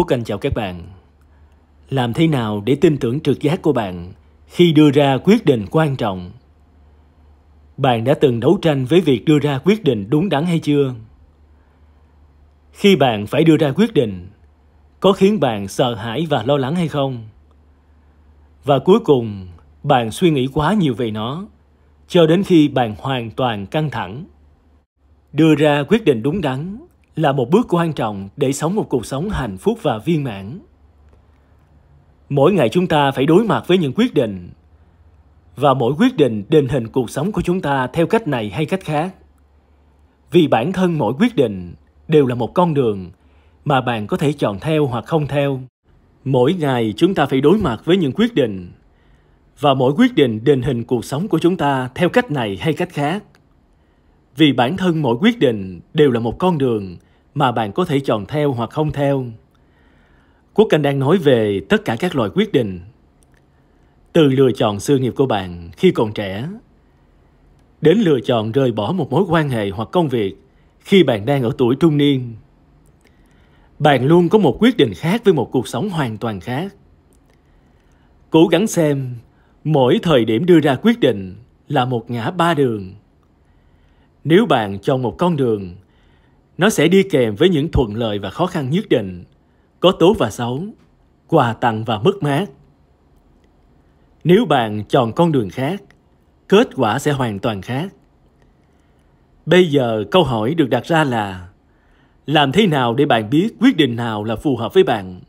Quốc Anh chào các bạn. Làm thế nào để tin tưởng trực giác của bạn khi đưa ra quyết định quan trọng? Bạn đã từng đấu tranh với việc đưa ra quyết định đúng đắn hay chưa? Khi bạn phải đưa ra quyết định, có khiến bạn sợ hãi và lo lắng hay không? Và cuối cùng, bạn suy nghĩ quá nhiều về nó, cho đến khi bạn hoàn toàn căng thẳng. Đưa ra quyết định đúng đắn là một bước quan trọng để sống một cuộc sống hạnh phúc và viên mãn mỗi ngày chúng ta phải đối mặt với những quyết định và mỗi quyết định định hình cuộc sống của chúng ta theo cách này hay cách khác vì bản thân mỗi quyết định đều là một con đường mà bạn có thể chọn theo hoặc không theo mỗi ngày chúng ta phải đối mặt với những quyết định và mỗi quyết định định hình cuộc sống của chúng ta theo cách này hay cách khác vì bản thân mỗi quyết định đều là một con đường mà bạn có thể chọn theo hoặc không theo. Quốc Canh đang nói về tất cả các loại quyết định. Từ lựa chọn sự nghiệp của bạn khi còn trẻ, đến lựa chọn rời bỏ một mối quan hệ hoặc công việc khi bạn đang ở tuổi trung niên. Bạn luôn có một quyết định khác với một cuộc sống hoàn toàn khác. Cố gắng xem, mỗi thời điểm đưa ra quyết định là một ngã ba đường. Nếu bạn chọn một con đường, nó sẽ đi kèm với những thuận lợi và khó khăn nhất định, có tốt và xấu, quà tặng và mất mát. Nếu bạn chọn con đường khác, kết quả sẽ hoàn toàn khác. Bây giờ câu hỏi được đặt ra là làm thế nào để bạn biết quyết định nào là phù hợp với bạn?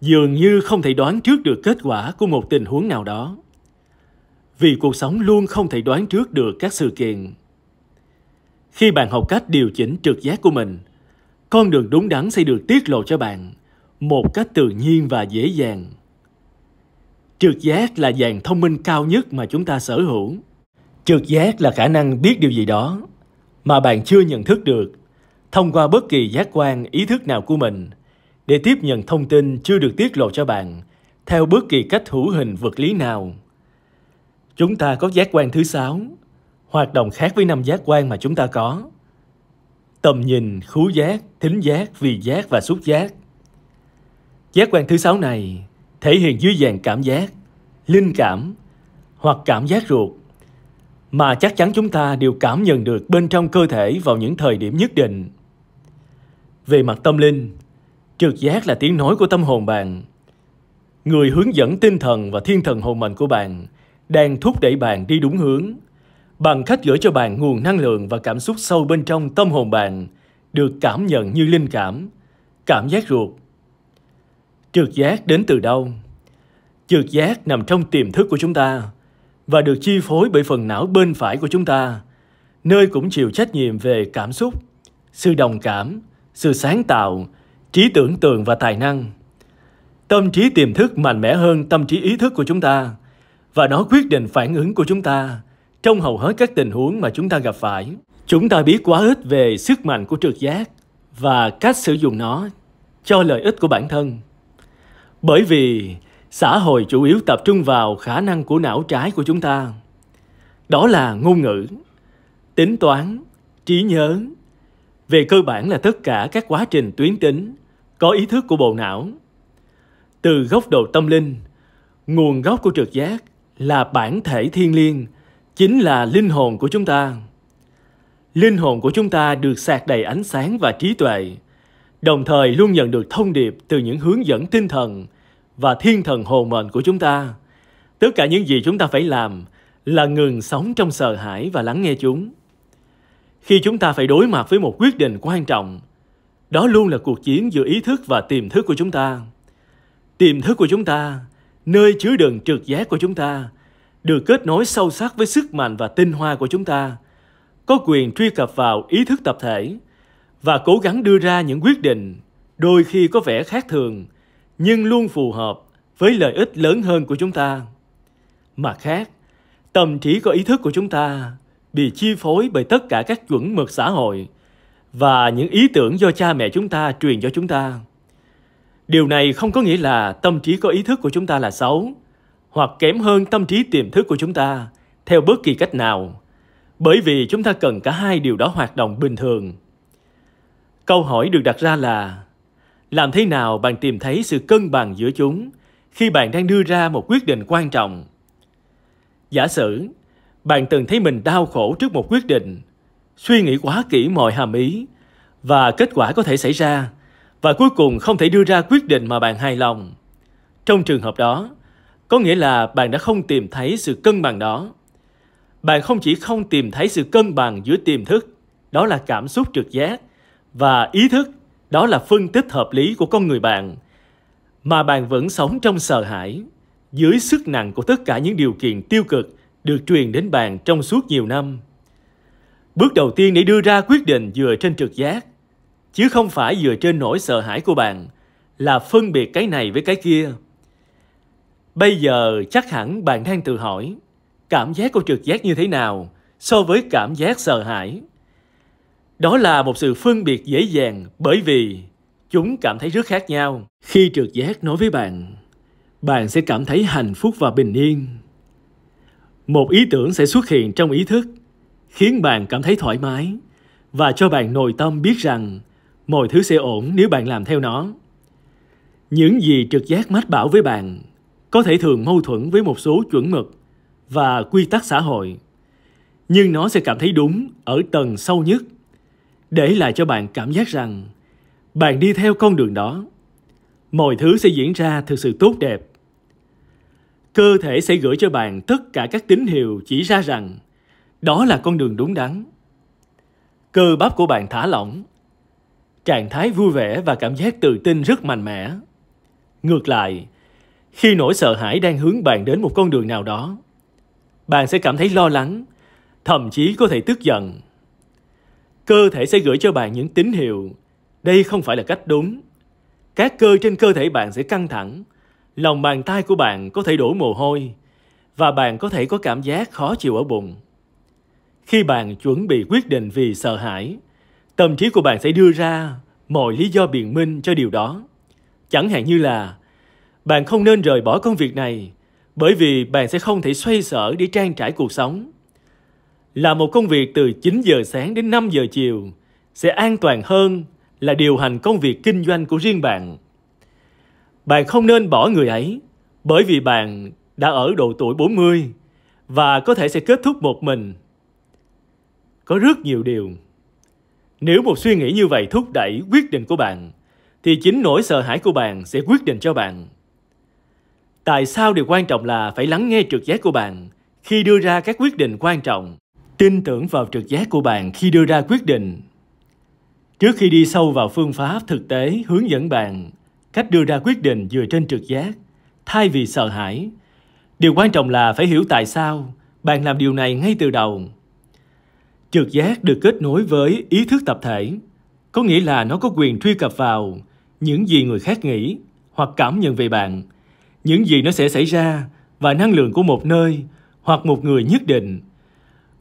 Dường như không thể đoán trước được kết quả của một tình huống nào đó. Vì cuộc sống luôn không thể đoán trước được các sự kiện khi bạn học cách điều chỉnh trực giác của mình con đường đúng đắn sẽ được tiết lộ cho bạn một cách tự nhiên và dễ dàng trực giác là dạng thông minh cao nhất mà chúng ta sở hữu trực giác là khả năng biết điều gì đó mà bạn chưa nhận thức được thông qua bất kỳ giác quan ý thức nào của mình để tiếp nhận thông tin chưa được tiết lộ cho bạn theo bất kỳ cách hữu hình vật lý nào chúng ta có giác quan thứ sáu hoạt động khác với năm giác quan mà chúng ta có. Tầm nhìn, khứu giác, thính giác, vị giác và xúc giác. Giác quan thứ sáu này thể hiện dưới dạng cảm giác, linh cảm hoặc cảm giác ruột mà chắc chắn chúng ta đều cảm nhận được bên trong cơ thể vào những thời điểm nhất định. Về mặt tâm linh, trực giác là tiếng nói của tâm hồn bạn. Người hướng dẫn tinh thần và thiên thần hồn mệnh của bạn đang thúc đẩy bạn đi đúng hướng bằng cách gửi cho bạn nguồn năng lượng và cảm xúc sâu bên trong tâm hồn bạn được cảm nhận như linh cảm, cảm giác ruột. Trực giác đến từ đâu? Trực giác nằm trong tiềm thức của chúng ta và được chi phối bởi phần não bên phải của chúng ta, nơi cũng chịu trách nhiệm về cảm xúc, sự đồng cảm, sự sáng tạo, trí tưởng tượng và tài năng. Tâm trí tiềm thức mạnh mẽ hơn tâm trí ý thức của chúng ta và nó quyết định phản ứng của chúng ta trong hầu hết các tình huống mà chúng ta gặp phải, chúng ta biết quá ít về sức mạnh của trực giác và cách sử dụng nó cho lợi ích của bản thân. Bởi vì xã hội chủ yếu tập trung vào khả năng của não trái của chúng ta. Đó là ngôn ngữ, tính toán, trí nhớ. Về cơ bản là tất cả các quá trình tuyến tính có ý thức của bộ não. Từ góc độ tâm linh, nguồn gốc của trực giác là bản thể thiên liêng chính là linh hồn của chúng ta. Linh hồn của chúng ta được sạc đầy ánh sáng và trí tuệ, đồng thời luôn nhận được thông điệp từ những hướng dẫn tinh thần và thiên thần hồn mệnh của chúng ta. Tất cả những gì chúng ta phải làm là ngừng sống trong sợ hãi và lắng nghe chúng. Khi chúng ta phải đối mặt với một quyết định quan trọng, đó luôn là cuộc chiến giữa ý thức và tiềm thức của chúng ta. Tiềm thức của chúng ta, nơi chứa đựng trực giác của chúng ta, được kết nối sâu sắc với sức mạnh và tinh hoa của chúng ta, có quyền truy cập vào ý thức tập thể và cố gắng đưa ra những quyết định đôi khi có vẻ khác thường nhưng luôn phù hợp với lợi ích lớn hơn của chúng ta. Mặt khác, tâm trí có ý thức của chúng ta bị chi phối bởi tất cả các chuẩn mực xã hội và những ý tưởng do cha mẹ chúng ta truyền cho chúng ta. Điều này không có nghĩa là tâm trí có ý thức của chúng ta là xấu, hoặc kém hơn tâm trí tiềm thức của chúng ta theo bất kỳ cách nào bởi vì chúng ta cần cả hai điều đó hoạt động bình thường câu hỏi được đặt ra là làm thế nào bạn tìm thấy sự cân bằng giữa chúng khi bạn đang đưa ra một quyết định quan trọng giả sử bạn từng thấy mình đau khổ trước một quyết định suy nghĩ quá kỹ mọi hàm ý và kết quả có thể xảy ra và cuối cùng không thể đưa ra quyết định mà bạn hài lòng trong trường hợp đó có nghĩa là bạn đã không tìm thấy sự cân bằng đó. Bạn không chỉ không tìm thấy sự cân bằng giữa tiềm thức, đó là cảm xúc trực giác, và ý thức, đó là phân tích hợp lý của con người bạn, mà bạn vẫn sống trong sợ hãi, dưới sức nặng của tất cả những điều kiện tiêu cực được truyền đến bạn trong suốt nhiều năm. Bước đầu tiên để đưa ra quyết định dựa trên trực giác, chứ không phải dựa trên nỗi sợ hãi của bạn, là phân biệt cái này với cái kia. Bây giờ chắc hẳn bạn đang tự hỏi cảm giác của trực giác như thế nào so với cảm giác sợ hãi. Đó là một sự phân biệt dễ dàng bởi vì chúng cảm thấy rất khác nhau. Khi trực giác nói với bạn, bạn sẽ cảm thấy hạnh phúc và bình yên. Một ý tưởng sẽ xuất hiện trong ý thức, khiến bạn cảm thấy thoải mái và cho bạn nội tâm biết rằng mọi thứ sẽ ổn nếu bạn làm theo nó. Những gì trực giác mách bảo với bạn có thể thường mâu thuẫn với một số chuẩn mực và quy tắc xã hội nhưng nó sẽ cảm thấy đúng ở tầng sâu nhất để lại cho bạn cảm giác rằng bạn đi theo con đường đó mọi thứ sẽ diễn ra thực sự tốt đẹp cơ thể sẽ gửi cho bạn tất cả các tín hiệu chỉ ra rằng đó là con đường đúng đắn cơ bắp của bạn thả lỏng trạng thái vui vẻ và cảm giác tự tin rất mạnh mẽ ngược lại khi nỗi sợ hãi đang hướng bạn đến một con đường nào đó, bạn sẽ cảm thấy lo lắng, thậm chí có thể tức giận. Cơ thể sẽ gửi cho bạn những tín hiệu, đây không phải là cách đúng. Các cơ trên cơ thể bạn sẽ căng thẳng, lòng bàn tay của bạn có thể đổ mồ hôi và bạn có thể có cảm giác khó chịu ở bụng. Khi bạn chuẩn bị quyết định vì sợ hãi, tâm trí của bạn sẽ đưa ra mọi lý do biện minh cho điều đó. Chẳng hạn như là bạn không nên rời bỏ công việc này bởi vì bạn sẽ không thể xoay sở để trang trải cuộc sống. Là một công việc từ 9 giờ sáng đến 5 giờ chiều sẽ an toàn hơn là điều hành công việc kinh doanh của riêng bạn. Bạn không nên bỏ người ấy bởi vì bạn đã ở độ tuổi 40 và có thể sẽ kết thúc một mình. Có rất nhiều điều. Nếu một suy nghĩ như vậy thúc đẩy quyết định của bạn, thì chính nỗi sợ hãi của bạn sẽ quyết định cho bạn. Tại sao điều quan trọng là phải lắng nghe trực giác của bạn khi đưa ra các quyết định quan trọng, tin tưởng vào trực giác của bạn khi đưa ra quyết định. Trước khi đi sâu vào phương pháp thực tế hướng dẫn bạn cách đưa ra quyết định dựa trên trực giác thay vì sợ hãi, điều quan trọng là phải hiểu tại sao bạn làm điều này ngay từ đầu. Trực giác được kết nối với ý thức tập thể, có nghĩa là nó có quyền truy cập vào những gì người khác nghĩ hoặc cảm nhận về bạn – những gì nó sẽ xảy ra và năng lượng của một nơi hoặc một người nhất định.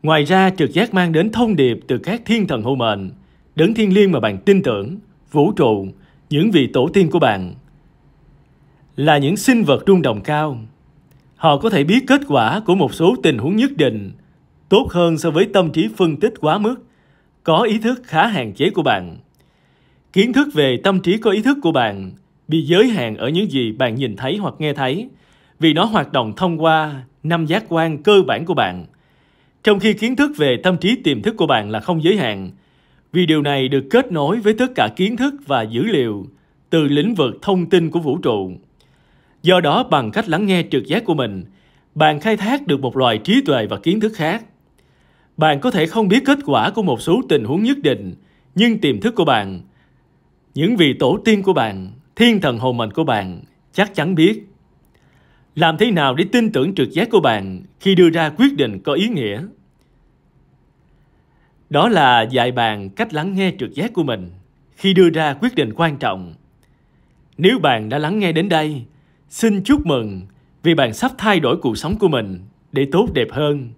Ngoài ra, trực giác mang đến thông điệp từ các thiên thần hộ mệnh, đấng thiên liêng mà bạn tin tưởng, vũ trụ, những vị tổ tiên của bạn. Là những sinh vật rung động cao. Họ có thể biết kết quả của một số tình huống nhất định tốt hơn so với tâm trí phân tích quá mức, có ý thức khá hạn chế của bạn. Kiến thức về tâm trí có ý thức của bạn bị giới hạn ở những gì bạn nhìn thấy hoặc nghe thấy vì nó hoạt động thông qua năm giác quan cơ bản của bạn. Trong khi kiến thức về tâm trí tiềm thức của bạn là không giới hạn, vì điều này được kết nối với tất cả kiến thức và dữ liệu từ lĩnh vực thông tin của vũ trụ. Do đó, bằng cách lắng nghe trực giác của mình, bạn khai thác được một loài trí tuệ và kiến thức khác. Bạn có thể không biết kết quả của một số tình huống nhất định, nhưng tiềm thức của bạn, những vị tổ tiên của bạn thiên thần hồn mệnh của bạn chắc chắn biết. Làm thế nào để tin tưởng trực giác của bạn khi đưa ra quyết định có ý nghĩa? Đó là dạy bạn cách lắng nghe trực giác của mình khi đưa ra quyết định quan trọng. Nếu bạn đã lắng nghe đến đây, xin chúc mừng vì bạn sắp thay đổi cuộc sống của mình để tốt đẹp hơn.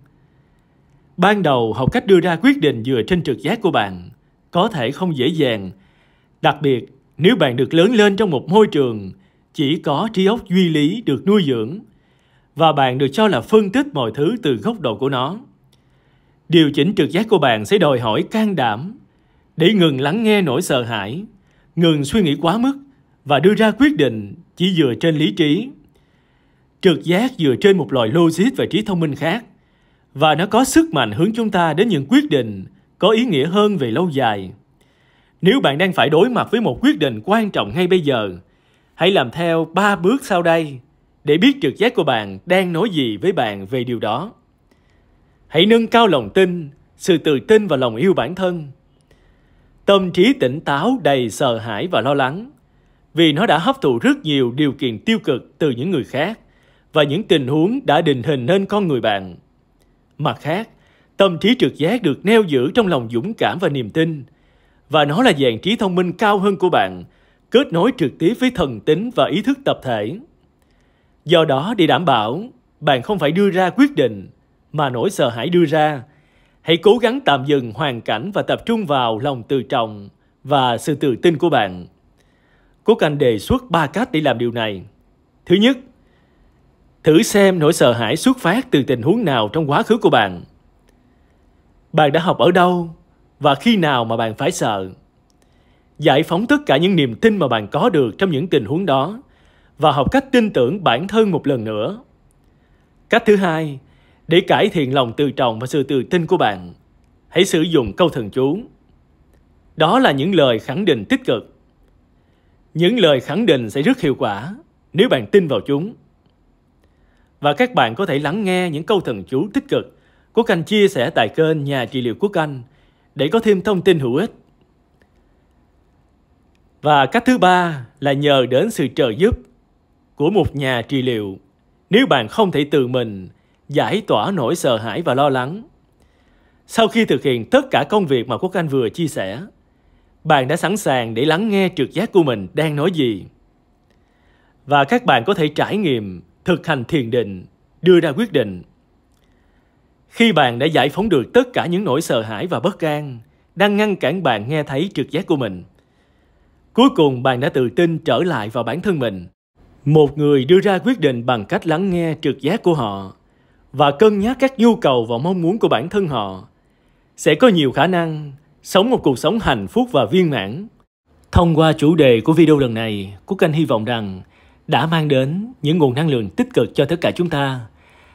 Ban đầu học cách đưa ra quyết định dựa trên trực giác của bạn có thể không dễ dàng, đặc biệt nếu bạn được lớn lên trong một môi trường chỉ có trí óc duy lý được nuôi dưỡng và bạn được cho là phân tích mọi thứ từ góc độ của nó. Điều chỉnh trực giác của bạn sẽ đòi hỏi can đảm để ngừng lắng nghe nỗi sợ hãi, ngừng suy nghĩ quá mức và đưa ra quyết định chỉ dựa trên lý trí. Trực giác dựa trên một loại logic và trí thông minh khác và nó có sức mạnh hướng chúng ta đến những quyết định có ý nghĩa hơn về lâu dài. Nếu bạn đang phải đối mặt với một quyết định quan trọng ngay bây giờ, hãy làm theo 3 bước sau đây để biết trực giác của bạn đang nói gì với bạn về điều đó. Hãy nâng cao lòng tin, sự tự tin và lòng yêu bản thân. Tâm trí tỉnh táo đầy sợ hãi và lo lắng vì nó đã hấp thụ rất nhiều điều kiện tiêu cực từ những người khác và những tình huống đã định hình nên con người bạn. Mặt khác, tâm trí trực giác được neo giữ trong lòng dũng cảm và niềm tin – và nó là dạng trí thông minh cao hơn của bạn, kết nối trực tiếp với thần tính và ý thức tập thể. Do đó để đảm bảo, bạn không phải đưa ra quyết định mà nỗi sợ hãi đưa ra. Hãy cố gắng tạm dừng hoàn cảnh và tập trung vào lòng tự trọng và sự tự tin của bạn. Cố Canh đề xuất 3 cách để làm điều này. Thứ nhất, thử xem nỗi sợ hãi xuất phát từ tình huống nào trong quá khứ của bạn. Bạn đã học ở đâu và khi nào mà bạn phải sợ. Giải phóng tất cả những niềm tin mà bạn có được trong những tình huống đó và học cách tin tưởng bản thân một lần nữa. Cách thứ hai, để cải thiện lòng tự trọng và sự tự tin của bạn, hãy sử dụng câu thần chú. Đó là những lời khẳng định tích cực. Những lời khẳng định sẽ rất hiệu quả nếu bạn tin vào chúng. Và các bạn có thể lắng nghe những câu thần chú tích cực của canh chia sẻ tại kênh Nhà Trị Liệu Quốc Anh – để có thêm thông tin hữu ích. Và cách thứ ba là nhờ đến sự trợ giúp của một nhà trị liệu nếu bạn không thể tự mình giải tỏa nỗi sợ hãi và lo lắng. Sau khi thực hiện tất cả công việc mà Quốc Anh vừa chia sẻ, bạn đã sẵn sàng để lắng nghe trực giác của mình đang nói gì. Và các bạn có thể trải nghiệm thực hành thiền định, đưa ra quyết định khi bạn đã giải phóng được tất cả những nỗi sợ hãi và bất an đang ngăn cản bạn nghe thấy trực giác của mình. Cuối cùng bạn đã tự tin trở lại vào bản thân mình. Một người đưa ra quyết định bằng cách lắng nghe trực giác của họ và cân nhắc các nhu cầu và mong muốn của bản thân họ sẽ có nhiều khả năng sống một cuộc sống hạnh phúc và viên mãn. Thông qua chủ đề của video lần này, Quốc Anh hy vọng rằng đã mang đến những nguồn năng lượng tích cực cho tất cả chúng ta